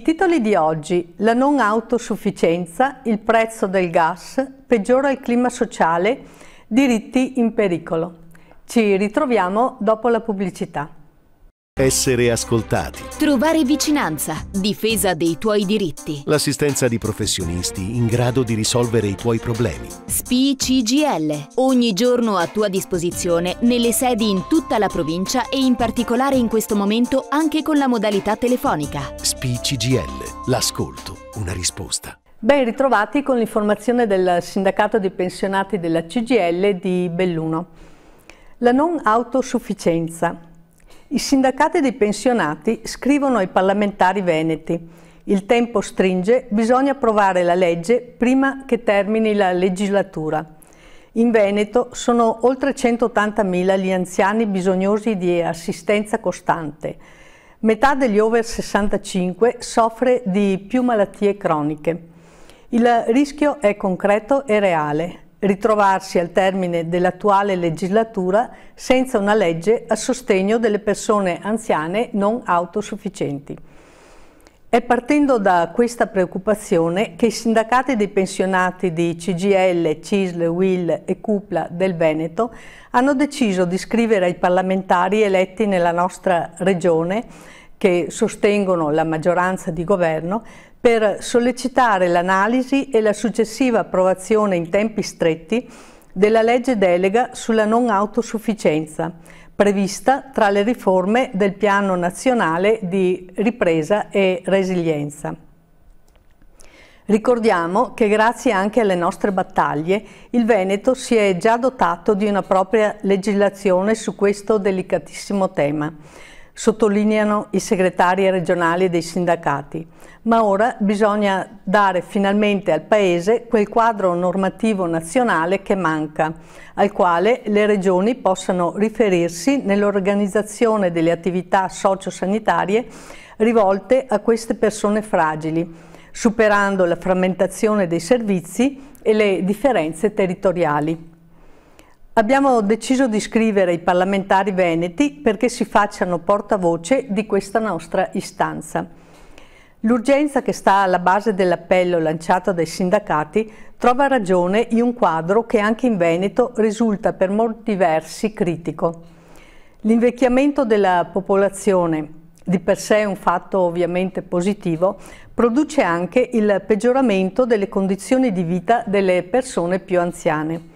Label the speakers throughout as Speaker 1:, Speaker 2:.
Speaker 1: I titoli di oggi, la non autosufficienza, il prezzo del gas, peggiora il clima sociale, diritti in pericolo. Ci ritroviamo dopo la pubblicità essere ascoltati. Trovare vicinanza,
Speaker 2: difesa dei tuoi diritti.
Speaker 1: L'assistenza di professionisti in grado di risolvere i tuoi problemi.
Speaker 2: SPI ogni giorno a tua disposizione nelle sedi
Speaker 1: in tutta la provincia e in particolare in questo momento anche con la modalità telefonica.
Speaker 2: SPI l'ascolto, una risposta.
Speaker 1: Ben ritrovati con l'informazione del Sindacato dei Pensionati della CGL di Belluno. La non autosufficienza i sindacati dei pensionati scrivono ai parlamentari veneti il tempo stringe, bisogna approvare la legge prima che termini la legislatura. In Veneto sono oltre 180.000 gli anziani bisognosi di assistenza costante. Metà degli over 65 soffre di più malattie croniche. Il rischio è concreto e reale ritrovarsi al termine dell'attuale legislatura senza una legge a sostegno delle persone anziane non autosufficienti. È partendo da questa preoccupazione che i sindacati dei pensionati di CGL, CISL, WIL e CUPLA del Veneto hanno deciso di scrivere ai parlamentari eletti nella nostra regione che sostengono la maggioranza di governo per sollecitare l'analisi e la successiva approvazione in tempi stretti della legge delega sulla non autosufficienza, prevista tra le riforme del Piano Nazionale di Ripresa e Resilienza. Ricordiamo che grazie anche alle nostre battaglie il Veneto si è già dotato di una propria legislazione su questo delicatissimo tema sottolineano i segretari regionali dei sindacati, ma ora bisogna dare finalmente al Paese quel quadro normativo nazionale che manca, al quale le regioni possano riferirsi nell'organizzazione delle attività sociosanitarie rivolte a queste persone fragili, superando la frammentazione dei servizi e le differenze territoriali. Abbiamo deciso di scrivere ai parlamentari veneti perché si facciano portavoce di questa nostra istanza. L'urgenza che sta alla base dell'appello lanciato dai sindacati trova ragione in un quadro che anche in Veneto risulta per molti versi critico. L'invecchiamento della popolazione, di per sé un fatto ovviamente positivo, produce anche il peggioramento delle condizioni di vita delle persone più anziane.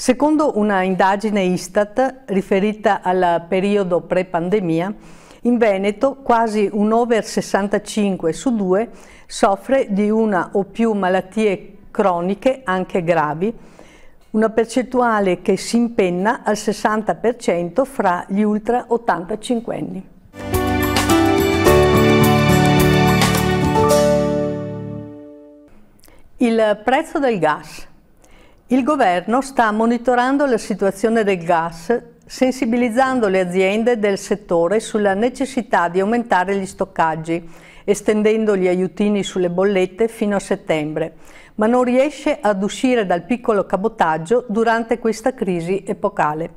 Speaker 1: Secondo una indagine Istat riferita al periodo pre-pandemia, in Veneto quasi un over 65 su 2 soffre di una o più malattie croniche, anche gravi, una percentuale che si impenna al 60% fra gli ultra 85 anni. Il prezzo del gas. Il governo sta monitorando la situazione del gas, sensibilizzando le aziende del settore sulla necessità di aumentare gli stoccaggi, estendendo gli aiutini sulle bollette fino a settembre, ma non riesce ad uscire dal piccolo cabotaggio durante questa crisi epocale.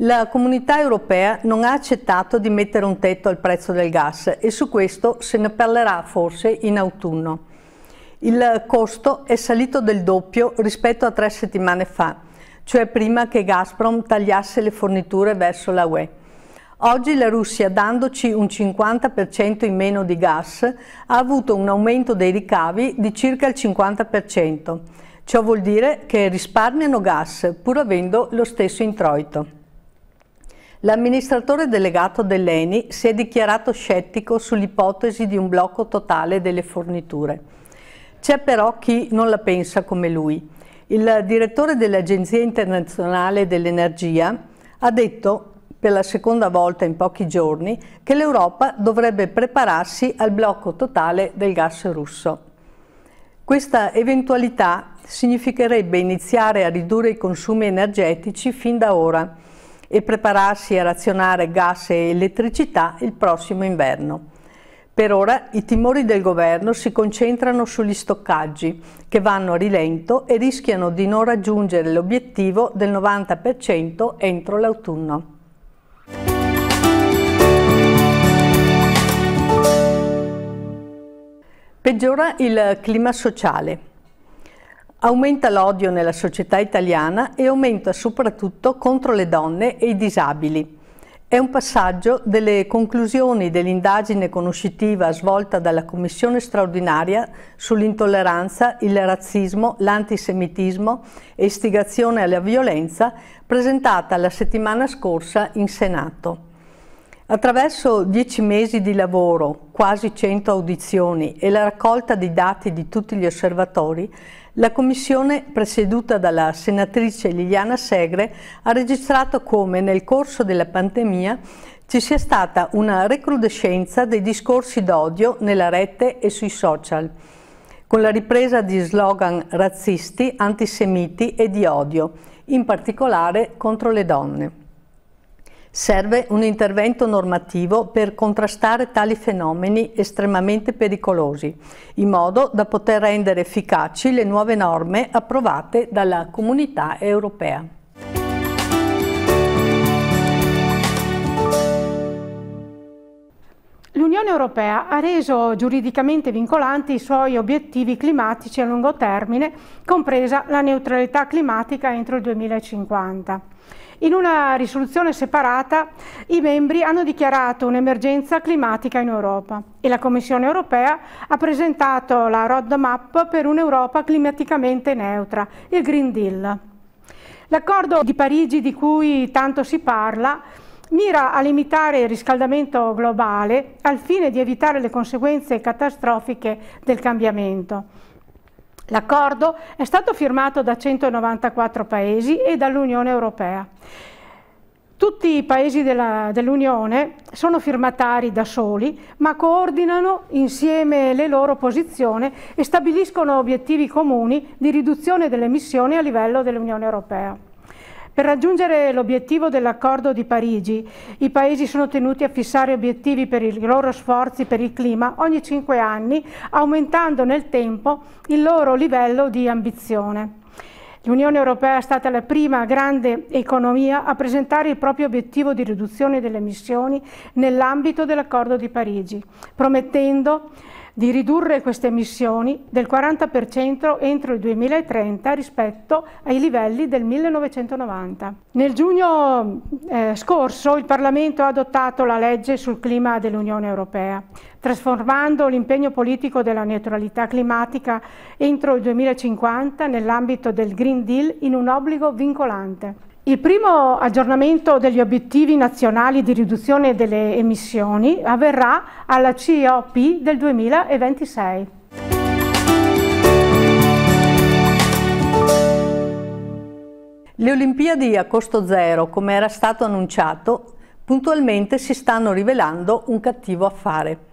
Speaker 1: La comunità europea non ha accettato di mettere un tetto al prezzo del gas e su questo se ne parlerà forse in autunno. Il costo è salito del doppio rispetto a tre settimane fa, cioè prima che Gazprom tagliasse le forniture verso la UE. Oggi la Russia, dandoci un 50% in meno di gas, ha avuto un aumento dei ricavi di circa il 50%. Ciò vuol dire che risparmiano gas, pur avendo lo stesso introito. L'amministratore delegato dell'ENI si è dichiarato scettico sull'ipotesi di un blocco totale delle forniture. C'è però chi non la pensa come lui. Il direttore dell'Agenzia internazionale dell'energia ha detto per la seconda volta in pochi giorni che l'Europa dovrebbe prepararsi al blocco totale del gas russo. Questa eventualità significherebbe iniziare a ridurre i consumi energetici fin da ora e prepararsi a razionare gas e elettricità il prossimo inverno. Per ora i timori del governo si concentrano sugli stoccaggi, che vanno a rilento e rischiano di non raggiungere l'obiettivo del 90% entro l'autunno. Peggiora il clima sociale. Aumenta l'odio nella società italiana e aumenta soprattutto contro le donne e i disabili. È un passaggio delle conclusioni dell'indagine conoscitiva svolta dalla Commissione straordinaria sull'intolleranza, il razzismo, l'antisemitismo e istigazione alla violenza presentata la settimana scorsa in Senato. Attraverso dieci mesi di lavoro, quasi 100 audizioni e la raccolta di dati di tutti gli osservatori, la commissione, presieduta dalla senatrice Liliana Segre, ha registrato come nel corso della pandemia ci sia stata una recrudescenza dei discorsi d'odio nella rete e sui social, con la ripresa di slogan razzisti, antisemiti e di odio, in particolare contro le donne. Serve un intervento normativo per contrastare tali fenomeni estremamente pericolosi, in modo da poter rendere efficaci le nuove norme approvate dalla comunità europea.
Speaker 2: L'Unione Europea ha reso giuridicamente vincolanti i suoi obiettivi climatici a lungo termine, compresa la neutralità climatica entro il 2050. In una risoluzione separata i membri hanno dichiarato un'emergenza climatica in Europa e la Commissione europea ha presentato la roadmap per un'Europa climaticamente neutra, il Green Deal. L'accordo di Parigi di cui tanto si parla mira a limitare il riscaldamento globale al fine di evitare le conseguenze catastrofiche del cambiamento. L'accordo è stato firmato da 194 Paesi e dall'Unione Europea. Tutti i Paesi dell'Unione dell sono firmatari da soli, ma coordinano insieme le loro posizioni e stabiliscono obiettivi comuni di riduzione delle emissioni a livello dell'Unione Europea. Per raggiungere l'obiettivo dell'accordo di Parigi, i paesi sono tenuti a fissare obiettivi per i loro sforzi per il clima ogni cinque anni, aumentando nel tempo il loro livello di ambizione. L'Unione Europea è stata la prima grande economia a presentare il proprio obiettivo di riduzione delle emissioni nell'ambito dell'accordo di Parigi, promettendo di ridurre queste emissioni del 40% entro il 2030 rispetto ai livelli del 1990. Nel giugno eh, scorso il Parlamento ha adottato la legge sul clima dell'Unione Europea, trasformando l'impegno politico della neutralità climatica entro il 2050 nell'ambito del Green Deal in un obbligo vincolante. Il primo aggiornamento degli obiettivi nazionali di riduzione delle emissioni avverrà alla COP del 2026.
Speaker 1: Le Olimpiadi a costo zero, come era stato annunciato, puntualmente si stanno rivelando un cattivo affare.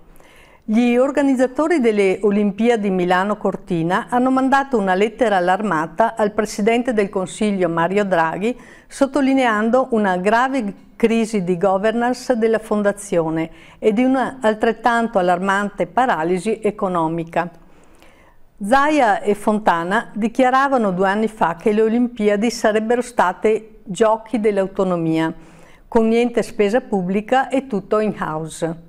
Speaker 1: Gli organizzatori delle Olimpiadi Milano-Cortina hanno mandato una lettera allarmata al Presidente del Consiglio Mario Draghi sottolineando una grave crisi di governance della Fondazione e di una altrettanto allarmante paralisi economica. Zaia e Fontana dichiaravano due anni fa che le Olimpiadi sarebbero state giochi dell'autonomia, con niente spesa pubblica e tutto in house.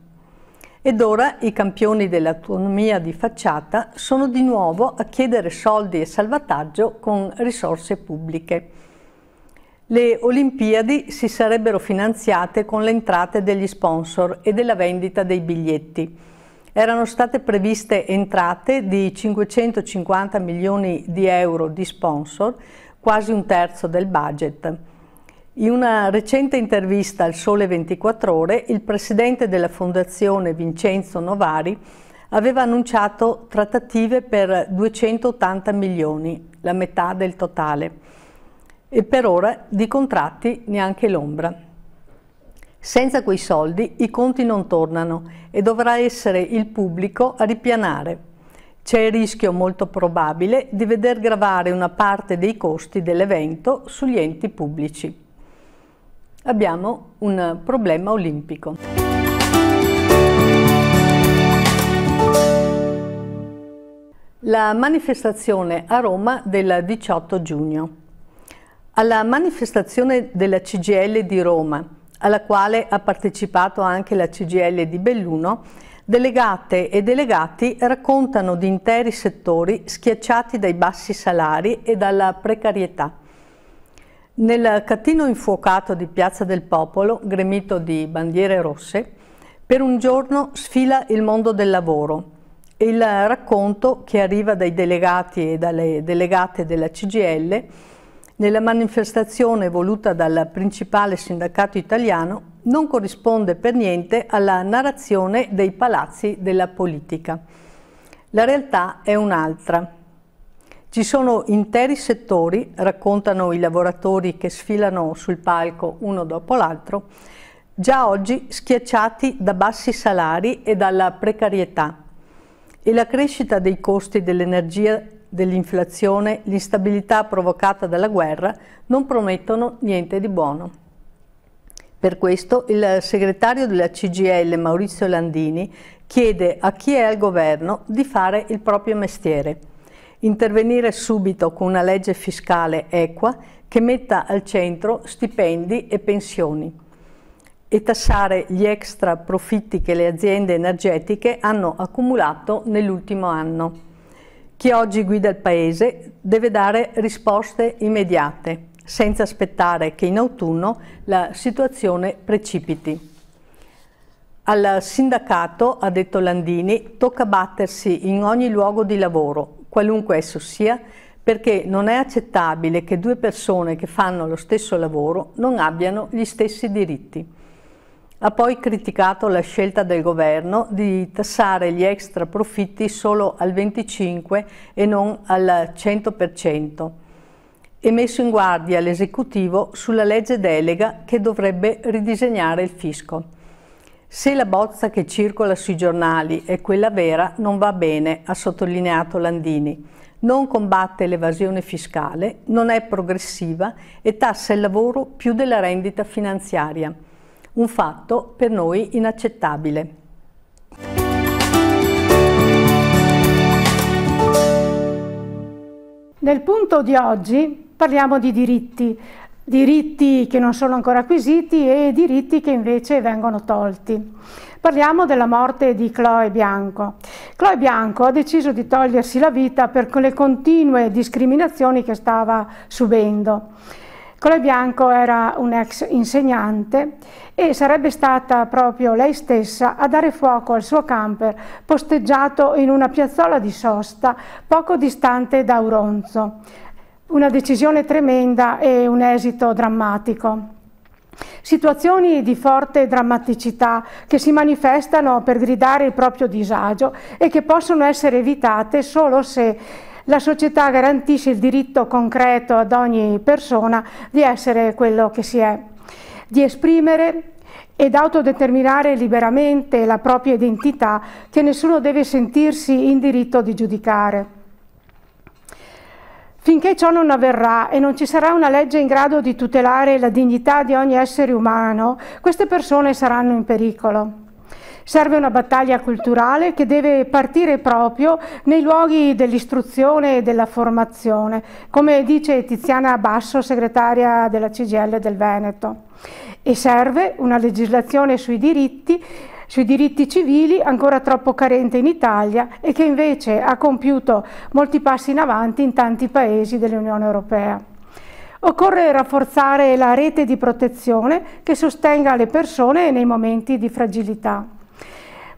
Speaker 1: Ed ora i campioni dell'autonomia di facciata sono di nuovo a chiedere soldi e salvataggio con risorse pubbliche. Le Olimpiadi si sarebbero finanziate con le entrate degli sponsor e della vendita dei biglietti. Erano state previste entrate di 550 milioni di euro di sponsor, quasi un terzo del budget. In una recente intervista al Sole 24 Ore, il presidente della Fondazione Vincenzo Novari aveva annunciato trattative per 280 milioni, la metà del totale, e per ora di contratti neanche l'ombra. Senza quei soldi i conti non tornano e dovrà essere il pubblico a ripianare. C'è il rischio molto probabile di veder gravare una parte dei costi dell'evento sugli enti pubblici abbiamo un problema olimpico. La manifestazione a Roma del 18 giugno. Alla manifestazione della CGL di Roma, alla quale ha partecipato anche la CGL di Belluno, delegate e delegati raccontano di interi settori schiacciati dai bassi salari e dalla precarietà nel catino infuocato di Piazza del Popolo, gremito di bandiere rosse, per un giorno sfila il mondo del lavoro. Il racconto che arriva dai delegati e dalle delegate della CGL nella manifestazione voluta dal principale sindacato italiano non corrisponde per niente alla narrazione dei palazzi della politica. La realtà è un'altra. Ci sono interi settori, raccontano i lavoratori che sfilano sul palco uno dopo l'altro, già oggi schiacciati da bassi salari e dalla precarietà e la crescita dei costi dell'energia, dell'inflazione, l'instabilità provocata dalla guerra non promettono niente di buono. Per questo il segretario della CGL Maurizio Landini chiede a chi è al governo di fare il proprio mestiere intervenire subito con una legge fiscale equa che metta al centro stipendi e pensioni e tassare gli extra profitti che le aziende energetiche hanno accumulato nell'ultimo anno. Chi oggi guida il Paese deve dare risposte immediate, senza aspettare che in autunno la situazione precipiti. Al sindacato, ha detto Landini, tocca battersi in ogni luogo di lavoro, qualunque esso sia, perché non è accettabile che due persone che fanno lo stesso lavoro non abbiano gli stessi diritti. Ha poi criticato la scelta del governo di tassare gli extra profitti solo al 25% e non al 100% e messo in guardia l'esecutivo sulla legge delega che dovrebbe ridisegnare il fisco. Se la bozza che circola sui giornali è quella vera, non va bene, ha sottolineato Landini. Non combatte l'evasione fiscale, non è progressiva e tassa il lavoro più della rendita finanziaria. Un fatto per noi inaccettabile.
Speaker 2: Nel punto di oggi parliamo di diritti diritti che non sono ancora acquisiti e diritti che invece vengono tolti. Parliamo della morte di Chloe Bianco. Chloe Bianco ha deciso di togliersi la vita per le continue discriminazioni che stava subendo. Chloe Bianco era un'ex insegnante e sarebbe stata proprio lei stessa a dare fuoco al suo camper posteggiato in una piazzola di sosta poco distante da Auronzo una decisione tremenda e un esito drammatico. Situazioni di forte drammaticità che si manifestano per gridare il proprio disagio e che possono essere evitate solo se la società garantisce il diritto concreto ad ogni persona di essere quello che si è, di esprimere ed autodeterminare liberamente la propria identità che nessuno deve sentirsi in diritto di giudicare. Finché ciò non avverrà e non ci sarà una legge in grado di tutelare la dignità di ogni essere umano, queste persone saranno in pericolo. Serve una battaglia culturale che deve partire proprio nei luoghi dell'istruzione e della formazione, come dice Tiziana Basso, segretaria della CGL del Veneto. E serve una legislazione sui diritti sui diritti civili ancora troppo carente in Italia e che invece ha compiuto molti passi in avanti in tanti paesi dell'Unione Europea. Occorre rafforzare la rete di protezione che sostenga le persone nei momenti di fragilità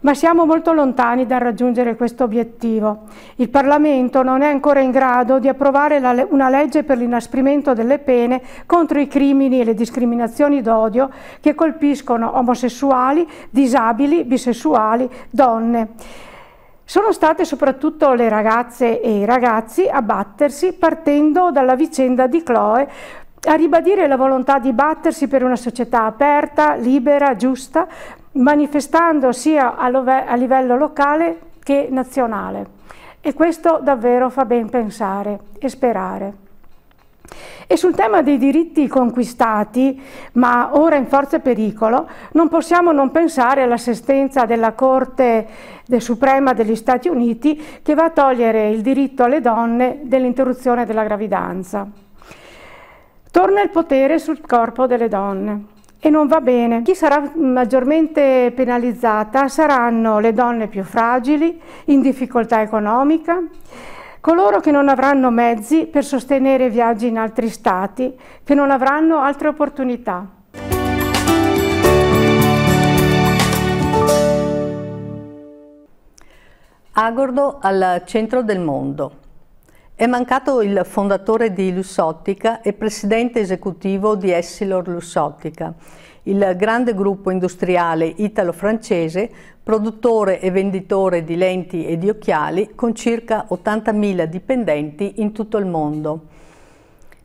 Speaker 2: ma siamo molto lontani dal raggiungere questo obiettivo. Il Parlamento non è ancora in grado di approvare le una legge per l'inasprimento delle pene contro i crimini e le discriminazioni d'odio che colpiscono omosessuali, disabili, bisessuali, donne. Sono state soprattutto le ragazze e i ragazzi a battersi partendo dalla vicenda di Chloe a ribadire la volontà di battersi per una società aperta, libera, giusta, manifestando sia a livello locale che nazionale. E questo davvero fa ben pensare e sperare. E sul tema dei diritti conquistati, ma ora in forte pericolo, non possiamo non pensare all'assistenza della Corte Suprema degli Stati Uniti che va a togliere il diritto alle donne dell'interruzione della gravidanza. Torna il potere sul corpo delle donne e non va bene. Chi sarà mm, maggiormente penalizzata saranno le donne più fragili, in difficoltà economica, coloro che non avranno mezzi per sostenere viaggi in altri stati, che non avranno altre opportunità.
Speaker 1: Agordo al centro del mondo. È mancato il fondatore di Lussottica e presidente esecutivo di Essilor Lussottica, il grande gruppo industriale italo-francese, produttore e venditore di lenti e di occhiali con circa 80.000 dipendenti in tutto il mondo.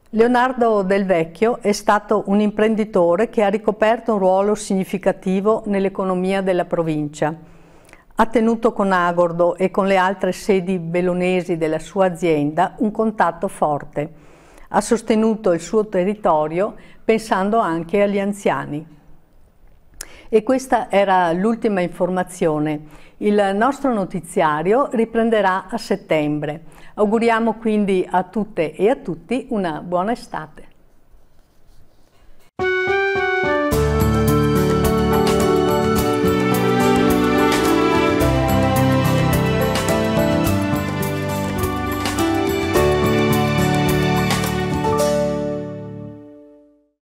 Speaker 1: Leonardo Del Vecchio è stato un imprenditore che ha ricoperto un ruolo significativo nell'economia della provincia ha tenuto con Agordo e con le altre sedi bellonesi della sua azienda un contatto forte. Ha sostenuto il suo territorio pensando anche agli anziani. E questa era l'ultima informazione. Il nostro notiziario riprenderà a settembre. Auguriamo quindi a tutte e a tutti una buona estate.